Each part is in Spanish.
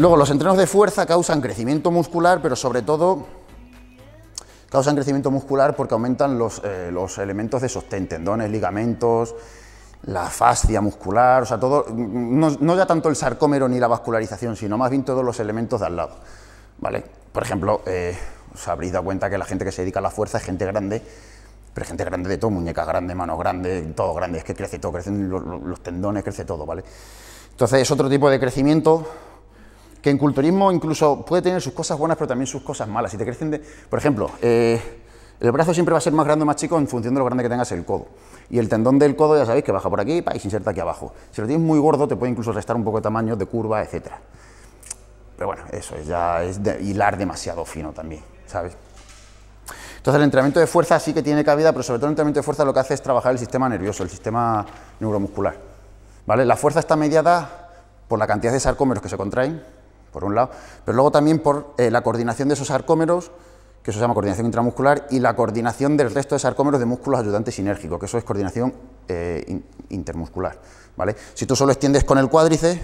Luego, los entrenos de fuerza causan crecimiento muscular, pero sobre todo causan crecimiento muscular porque aumentan los, eh, elementos de sostén, tendones, ligamentos, la fascia muscular, o sea, todo, no, ya tanto el sarcómero ni la vascularización, sino más bien todos los elementos de al lado, ¿vale? Por ejemplo, eh, os habréis dado cuenta que la gente que se dedica a la fuerza es gente grande, pero gente grande de todo, muñecas grandes, manos grandes, todo grande, es que crece todo, crecen los, los tendones, crece todo, ¿vale? Entonces es otro tipo de crecimiento que en culturismo incluso puede tener sus cosas buenas, pero también sus cosas malas. Si te crecen de. Por ejemplo, eh, el brazo siempre va a ser más grande o más chico en función de lo grande que tengas el codo. Y el tendón del codo, ya sabéis, que baja por aquí y se inserta aquí abajo. Si lo tienes muy gordo, te puede incluso restar un poco de tamaño, de curva, etc. Pero bueno, eso es ya es hilar demasiado fino también, ¿sabes? Entonces el entrenamiento de fuerza sí que tiene cabida, pero sobre todo el entrenamiento de fuerza lo que hace es trabajar el sistema nervioso, el sistema neuromuscular. ¿Vale? La fuerza está mediada por la cantidad de sarcómeros que se contraen por un lado, pero luego también por eh, la coordinación de esos sarcómeros, que eso se llama coordinación intramuscular, y la coordinación del resto de sarcómeros de músculos ayudantes sinérgicos, que eso es coordinación eh, intermuscular. ¿vale? Si tú solo extiendes con el cuádriceps,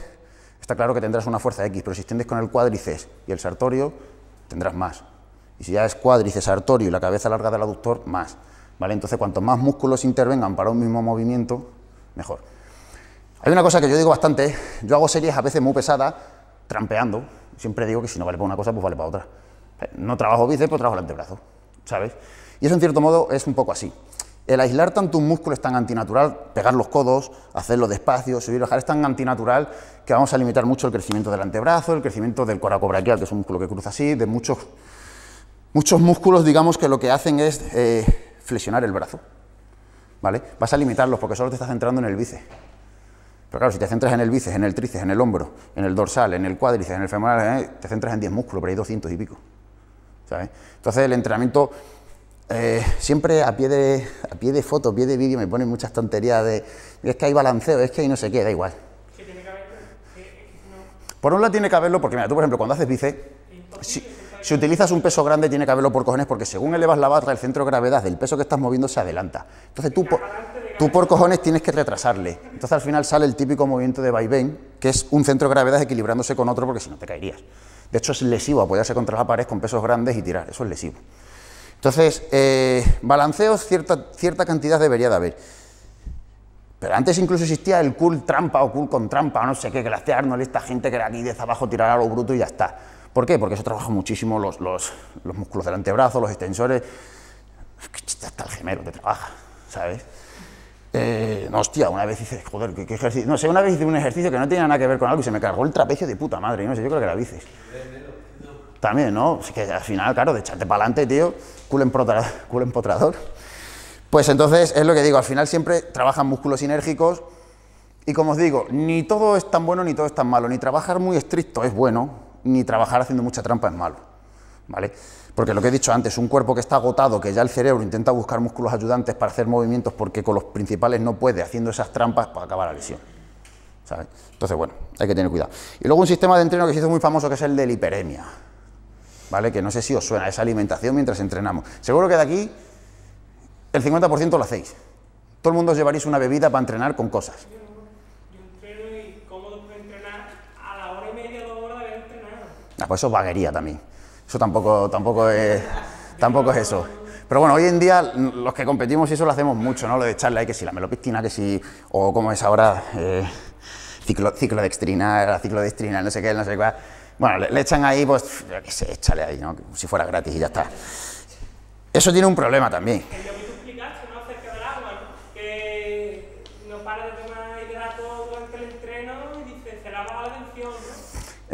está claro que tendrás una fuerza X, pero si extiendes con el cuádriceps y el sartorio, tendrás más. Y si ya es cuádriceps, sartorio y la cabeza larga del aductor, más. ¿vale? Entonces, cuanto más músculos intervengan para un mismo movimiento, mejor. Hay una cosa que yo digo bastante, ¿eh? yo hago series a veces muy pesadas, trampeando, siempre digo que si no vale para una cosa, pues vale para otra. Eh, no trabajo bíceps, pues trabajo el antebrazo, ¿sabes? Y eso en cierto modo es un poco así. El aislar tanto un músculo es tan antinatural, pegar los codos, hacerlo despacio, subir y bajar es tan antinatural que vamos a limitar mucho el crecimiento del antebrazo, el crecimiento del coracobraquial, que es un músculo que cruza así, de muchos, muchos músculos, digamos, que lo que hacen es eh, flexionar el brazo. ¿Vale? Vas a limitarlos porque solo te estás centrando en el bíceps. Pero claro, si te centras en el bíceps, en el tríceps, en el hombro, en el dorsal, en el cuádriceps, en el femoral, eh, te centras en 10 músculos, pero hay 200 y pico. ¿sabes? Entonces el entrenamiento eh, siempre a pie, de, a pie de foto, a pie de vídeo me ponen muchas tonterías de es que hay balanceo, es que hay no sé qué, da igual. tiene que Por un lado tiene que haberlo porque mira, tú por ejemplo cuando haces bíceps, si, utilizas un peso grande tiene que haberlo por cojones porque según elevas la barra el centro de gravedad del peso que estás moviendo se adelanta. Entonces tú tú por cojones tienes que retrasarle. Entonces al final sale el típico movimiento de vaivén, que es un centro de gravedad equilibrándose con otro porque si no te caerías. De hecho es lesivo apoyarse contra la pared con pesos grandes y tirar, eso es lesivo. Entonces, eh, balanceos cierta, cierta cantidad debería de haber. Pero antes incluso existía el cool trampa o cool con trampa, no sé qué, que no esta gente que era aquí desde abajo tirar a lo bruto y ya está. ¿Por qué? Porque eso trabaja muchísimo los, los, los músculos del antebrazo, los extensores. Es el gemelo que trabaja, ¿sabes? Eh, no, hostia, una vez hice, joder, ¿qué, ejercicio. No sé, una vez hice un ejercicio que no tenía nada que ver con algo y se me cargó el trapecio de puta madre. no sé, yo creo que la bicis. También, ¿no? que al final, claro, de echarte para adelante, tío, culo culo empotrador. Pues entonces, es lo que digo, al final siempre trabajan músculos sinérgicos. Y como os digo, ni todo es tan bueno ni todo es tan malo. Ni trabajar muy estricto es bueno, ni trabajar haciendo mucha trampa es malo. Porque lo que he dicho antes, un cuerpo que está agotado, que ya el cerebro intenta buscar músculos ayudantes para hacer movimientos porque con los principales no puede, haciendo esas trampas para pues acabar la lesión. Entonces, bueno, hay que tener cuidado. Y luego un sistema de entreno que se hizo muy famoso que es el de la hiperemia, ¿vale? Que no sé si os suena, esa alimentación mientras entrenamos. Seguro que de aquí el 50% lo hacéis. Todo el mundo os llevaréis una bebida para entrenar con cosas. Ah, pues eso es vaguería también. Eso tampoco, tampoco, es, tampoco es eso. Pero bueno, hoy en día los que competimos y eso lo hacemos mucho, ¿no? Lo de echarle ahí que si la melopistina, que si... o como es ahora, eh, ciclo, ciclodextrina, la no sé qué, no sé cuál. Bueno, le, echan ahí, pues, qué sé, échale ahí, ¿no? Si fuera gratis y ya está. Eso tiene un problema también.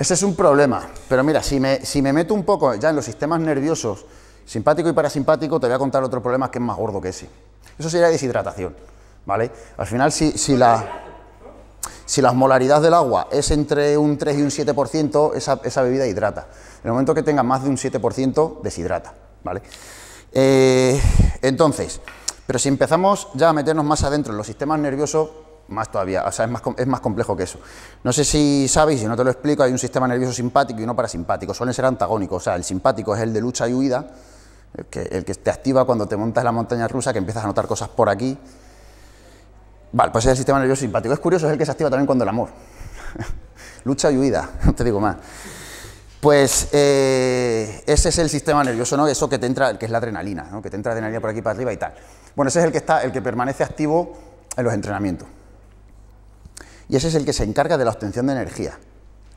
Ese es un problema, pero mira, si me, meto un poco ya en los sistemas nerviosos, simpático y parasimpático, te voy a contar otro problema que es más gordo que ese. Eso sería deshidratación, ¿vale? Al final, si, la... molaridad del agua es entre un 3 y un 7%, esa, esa bebida hidrata. En el momento que tenga más de un 7%, deshidrata. ¿vale? Eh, entonces, pero si empezamos ya a meternos más adentro en los sistemas nerviosos, más todavía, o sea, es más, complejo que eso. No sé si sabéis, si no te lo explico, hay un sistema nervioso simpático y uno parasimpático, suelen ser antagónicos, o sea, el simpático es el de lucha y huida, el que, te activa cuando te montas en la montaña rusa, que empiezas a notar cosas por aquí. Vale, pues es el sistema nervioso simpático. Es curioso, es el que se activa también cuando el amor. lucha y huida, no te digo más. Pues eh, ese es el sistema nervioso, ¿no? Eso que te entra, que es la adrenalina, ¿no? Que te entra adrenalina por aquí para arriba y tal. Bueno, ese es el que está, el que permanece activo en los entrenamientos y ese es el que se encarga de la obtención de energía.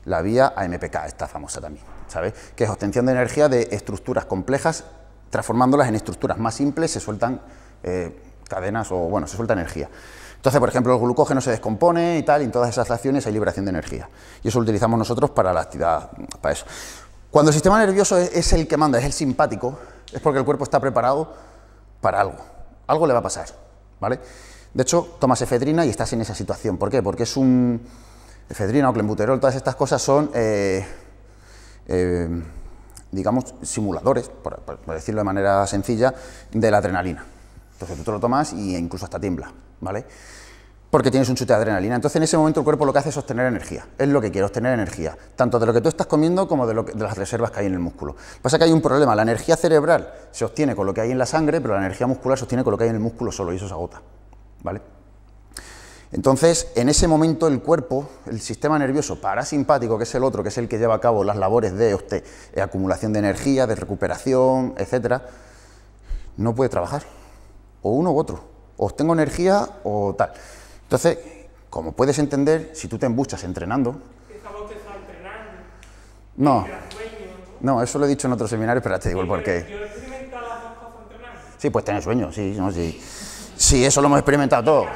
La vía AMPK está famosa también, ¿sabes? Que es obtención de energía de estructuras complejas, transformándolas en estructuras más simples, se sueltan eh, cadenas o, bueno, se suelta energía. Entonces, por ejemplo, el glucógeno se descompone y tal, y en todas esas reacciones hay liberación de energía. Y eso lo utilizamos nosotros para la actividad, para eso. Cuando el sistema nervioso es el que manda, es el simpático, es porque el cuerpo está preparado para algo. Algo le va a pasar, ¿vale? De hecho, tomas efedrina y estás en esa situación. ¿Por qué? Porque es un... Efedrina o clenbuterol, todas estas cosas son... Eh, eh, digamos, simuladores, por, decirlo de manera sencilla, de la adrenalina. Entonces tú te lo tomas e incluso hasta tiembla, ¿vale? Porque tienes un chute de adrenalina. Entonces en ese momento el cuerpo lo que hace es obtener energía. Es lo que quiere, obtener energía. Tanto de lo que tú estás comiendo como de, de las reservas que hay en el músculo. Pasa que hay un problema. La energía cerebral se obtiene con lo que hay en la sangre, pero la energía muscular se obtiene con lo que hay en el músculo solo y eso se agota. Entonces, en ese momento el cuerpo, el sistema nervioso parasimpático, que es el otro, que es el que lleva a cabo las labores de, eh, acumulación de energía, de recuperación, etcétera, no puede trabajar. O uno u otro. O tengo energía o tal. Entonces, como puedes entender, si tú te embuchas entrenando... entrenando? No. No, eso lo he dicho en otros seminarios, pero te digo el porqué. Sí, pues tener sueño, sí, no, sí. Sí, eso lo hemos experimentado todos.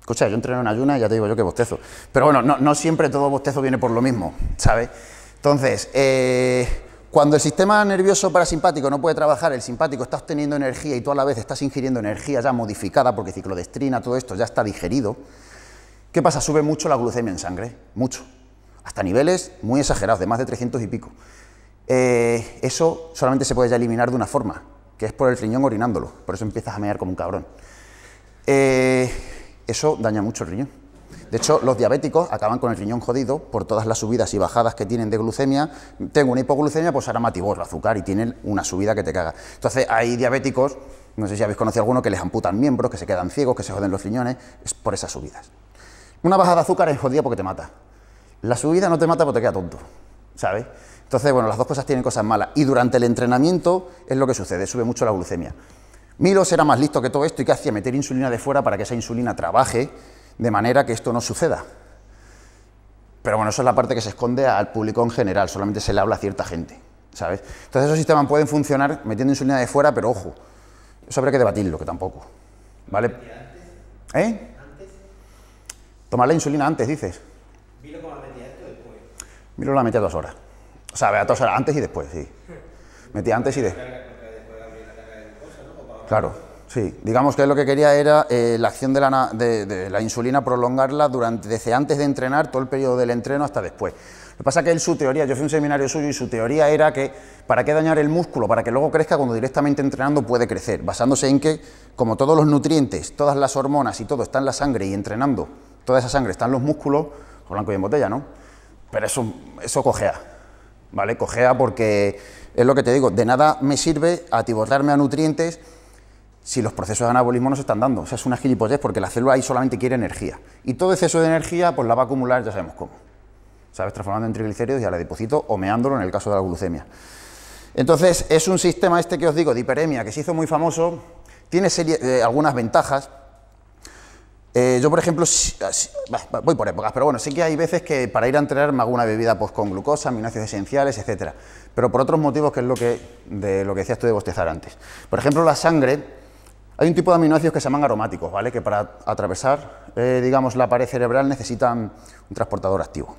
Escucha, yo entreno en ayuna y ya te digo yo que bostezo. Pero bueno, no, siempre todo bostezo viene por lo mismo, ¿sabes? Entonces, eh, cuando el sistema nervioso parasimpático no puede trabajar, el simpático está obteniendo energía y tú a la vez estás ingiriendo energía ya modificada porque ciclodestrina, todo esto ya está digerido, ¿qué pasa? Sube mucho la glucemia en sangre, mucho, hasta niveles muy exagerados, de más de 300 y pico. Eh, eso solamente se puede ya eliminar de una forma, que es por el riñón orinándolo, por eso empiezas a mear como un cabrón. Eh, eso daña mucho el riñón. De hecho, los diabéticos acaban con el riñón jodido por todas las subidas y bajadas que tienen de glucemia. Tengo una hipoglucemia, pues ahora matibor, azúcar y tienen una subida que te caga. Entonces, hay diabéticos, no sé si habéis conocido alguno, que les amputan miembros, que se quedan ciegos, que se joden los riñones, es por esas subidas. Una bajada de azúcar es jodida porque te mata. La subida no te mata porque te queda tonto, ¿sabes? Entonces, bueno, las dos cosas tienen cosas malas. Y durante el entrenamiento es lo que sucede, sube mucho la glucemia. Milo será más listo que todo esto y que hacía meter insulina de fuera para que esa insulina trabaje de manera que esto no suceda. Pero bueno, eso es la parte que se esconde al público en general, solamente se le habla a cierta gente, ¿sabes? Entonces esos sistemas pueden funcionar metiendo insulina de fuera, pero ojo, eso habría que debatirlo, que tampoco, ¿vale? ¿Eh? Tomar la insulina antes, dices. Milo la metía esto después. Milo la a dos horas. O sea, antes y después, sí. Metía antes y después. Claro, sí. Digamos que lo que quería era eh, la acción de la, insulina prolongarla durante, desde antes de entrenar, todo el periodo del entreno hasta después. Lo que pasa es que él, su teoría, yo fui a un seminario suyo y su teoría era que para qué dañar el músculo, para que luego crezca cuando directamente entrenando puede crecer, basándose en que como todos los nutrientes, todas las hormonas y todo está en la sangre y entrenando, toda esa sangre está en los músculos, blanco y en botella, ¿no? Pero eso, eso cojea, ¿vale? Cojea porque es lo que te digo, de nada me sirve atiborrarme a nutrientes si los procesos de anabolismo no se están dando. O sea, es una gilipollez porque la célula ahí solamente quiere energía. Y todo exceso de energía pues la va a acumular, ya sabemos cómo. ¿Sabes? Transformando en triglicéridos y al adipocito o meándolo en el caso de la glucemia. Entonces, es un sistema este que os digo de hiperemia que se hizo muy famoso, tiene eh, algunas ventajas, eh, yo, por ejemplo, ah, voy por épocas, pero bueno, sí que hay veces que para ir a entrenar me hago una bebida pues, con glucosa, aminoácidos esenciales, etcétera. Pero por otros motivos, que es lo que, de lo que decías tú de bostezar antes. Por ejemplo, la sangre, hay un tipo de aminoácidos que se llaman aromáticos, ¿vale? Que para atravesar, eh, digamos, la pared cerebral necesitan un transportador activo.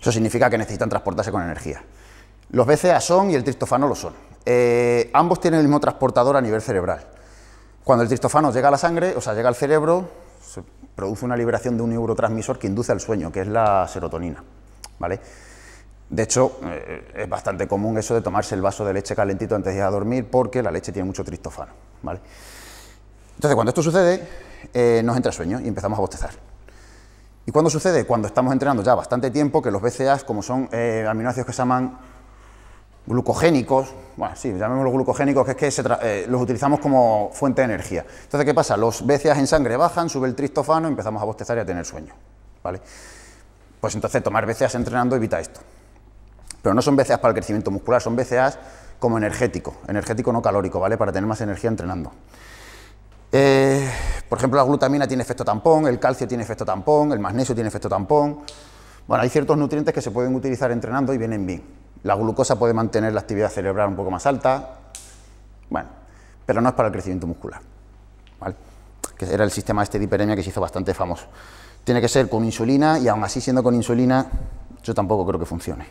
Eso significa que necesitan transportarse con energía. Los BCA son y el tristofano lo son. Eh, ambos tienen el mismo transportador a nivel cerebral. Cuando el tristofano llega a la sangre, o sea, llega al cerebro, se produce una liberación de un neurotransmisor que induce al sueño, que es la serotonina. ¿vale? De hecho, eh, es bastante común eso de tomarse el vaso de leche calentito antes de ir a dormir porque la leche tiene mucho tristofano. ¿vale? Entonces, cuando esto sucede, eh, nos entra sueño y empezamos a bostezar. ¿Y cuándo sucede? Cuando estamos entrenando ya bastante tiempo, que los BCAs, como son eh, aminoácidos que se llaman glucogénicos, bueno, sí, llamémoslos glucogénicos, que es que eh, los utilizamos como fuente de energía. Entonces, ¿qué pasa? Los BCA en sangre bajan, sube el tristofano, empezamos a bostezar y a tener sueño, ¿vale? Pues entonces tomar BCAs entrenando evita esto. Pero no son BCAs para el crecimiento muscular, son BCAs como energético, energético no calórico, ¿vale? Para tener más energía entrenando. Eh, por ejemplo, la glutamina tiene efecto tampón, el calcio tiene efecto tampón, el magnesio tiene efecto tampón. Bueno, hay ciertos nutrientes que se pueden utilizar entrenando y vienen bien. La glucosa puede mantener la actividad cerebral un poco más alta, bueno, pero no es para el crecimiento muscular, ¿vale? que era el sistema este de hiperemia que se hizo bastante famoso. Tiene que ser con insulina y aun así siendo con insulina yo tampoco creo que funcione.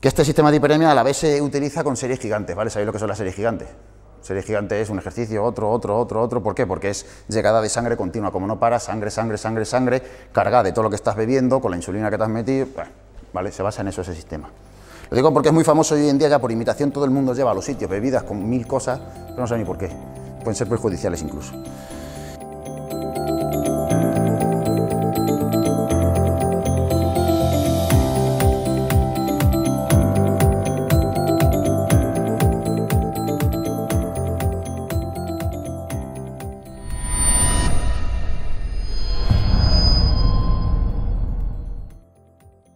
Que este sistema de hiperemia a la vez se utiliza con series gigantes, ¿vale? ¿Sabéis lo que son las series gigantes? Series gigante es un ejercicio, otro, otro, otro, otro. ¿Por qué? Porque es llegada de sangre continua. Como no para, sangre, sangre, sangre, sangre, cargada de todo lo que estás bebiendo, con la insulina que te has metido. ¿vale? Se basa en eso ese sistema. Lo digo porque es muy famoso hoy en día, ya por imitación todo el mundo lleva a los sitios bebidas con mil cosas, pero no sé ni por qué. Pueden ser perjudiciales incluso.